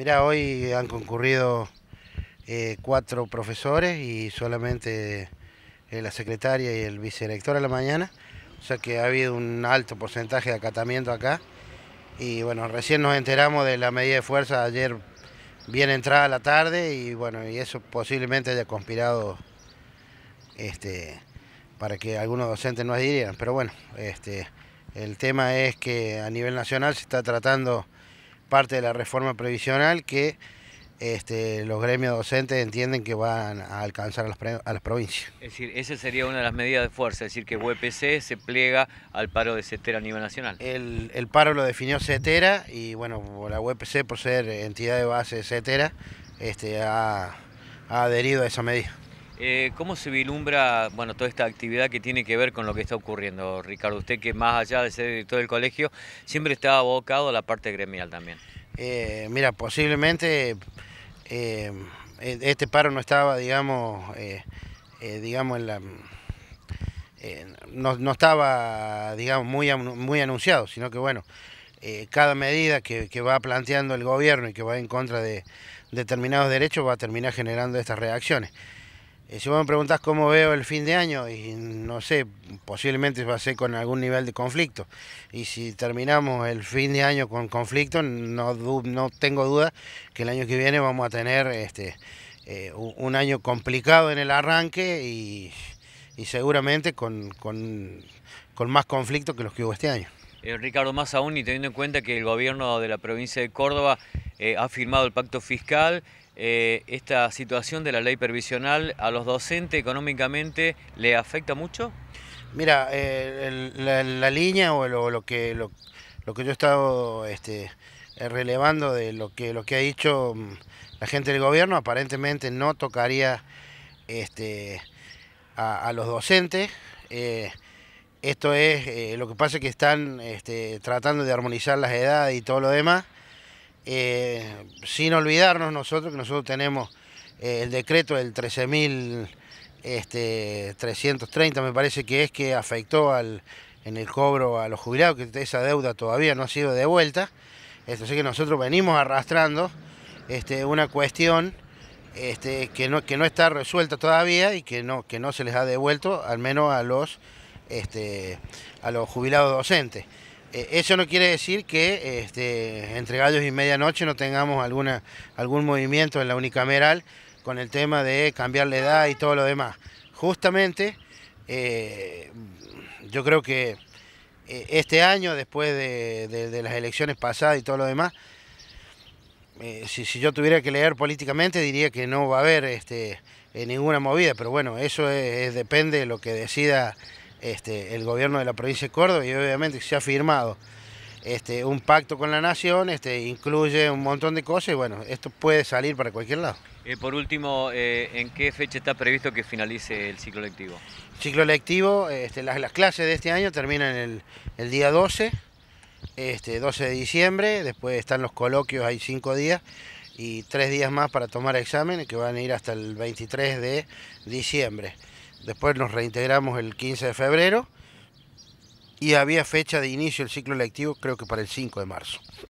Mira, hoy han concurrido eh, cuatro profesores y solamente eh, la secretaria y el vicerector a la mañana, o sea que ha habido un alto porcentaje de acatamiento acá. Y bueno, recién nos enteramos de la medida de fuerza ayer, bien entrada la tarde, y bueno, y eso posiblemente haya conspirado este, para que algunos docentes no adhirieran. Pero bueno, este, el tema es que a nivel nacional se está tratando parte de la reforma previsional que este, los gremios docentes entienden que van a alcanzar a las, provincias. Es decir, esa sería una de las medidas de fuerza, es decir, que UPC se pliega al paro de CETERA a nivel nacional. El, paro lo definió CETERA y bueno, la UPC por ser entidad de base de CETERA este, ha adherido a esa medida. Eh, ¿Cómo se vislumbra bueno, toda esta actividad que tiene que ver con lo que está ocurriendo, Ricardo? Usted que más allá de ser director del colegio, siempre está abocado a la parte gremial también. Eh, mira, posiblemente eh, este paro no estaba, digamos, digamos No, estaba, digamos, muy, anunciado, sino que bueno, cada medida que, va planteando el gobierno y que va en contra de determinados derechos va a terminar generando estas reacciones. Eh, si vos me preguntás cómo veo el fin de año, y no sé, posiblemente va a ser con algún nivel de conflicto. Y si terminamos el fin de año con conflicto, no, tengo duda que el año que viene vamos a tener este, eh, un año complicado en el arranque y, seguramente con más conflicto que los que hubo este año. Eh, Ricardo, más aún y teniendo en cuenta que el gobierno de la provincia de Córdoba eh, ha firmado el pacto fiscal, eh, ¿esta situación de la ley previsional a los docentes económicamente le afecta mucho? Mira, la, línea o lo, que, lo, que yo he estado este, relevando de lo que, lo que ha dicho mm, la gente del gobierno, aparentemente no tocaría este, a, a los docentes. Esto es, eh, lo que pasa que están este, tratando de armonizar las edades y todo lo demás, eh, sin olvidarnos nosotros que nosotros tenemos eh, el decreto del 13.330, este, me parece que es que afectó en el cobro a los jubilados, que esa deuda todavía no ha sido devuelta. Entonces que nosotros venimos arrastrando este, una cuestión que, no, que no está resuelta todavía y que no, que no se les ha devuelto, al menos a los este, a los jubilados docentes. Eh, eso no quiere decir que este, entre gallos y medianoche no tengamos alguna, algún movimiento en la unicameral con el tema de cambiar la edad y todo lo demás. Justamente, eh, yo creo que eh, este año, después de, las elecciones pasadas y todo lo demás, si, yo tuviera que leer políticamente diría que no va a haber este, ninguna movida, pero bueno, eso depende de lo que decida este, el gobierno de la provincia de Córdoba y obviamente se ha firmado este, un pacto con la nación, este, incluye un montón de cosas y bueno, esto puede salir para cualquier lado. Eh, por último, eh, ¿en qué fecha está previsto que finalice el ciclo lectivo? ciclo lectivo, las, clases de este año terminan el, el día 12, este, 12 de diciembre, después están los coloquios, hay cinco días y tres días más para tomar exámenes que van a ir hasta el 23 de diciembre después nos reintegramos el 15 de febrero y había fecha de inicio del ciclo lectivo creo que para el 5 de marzo.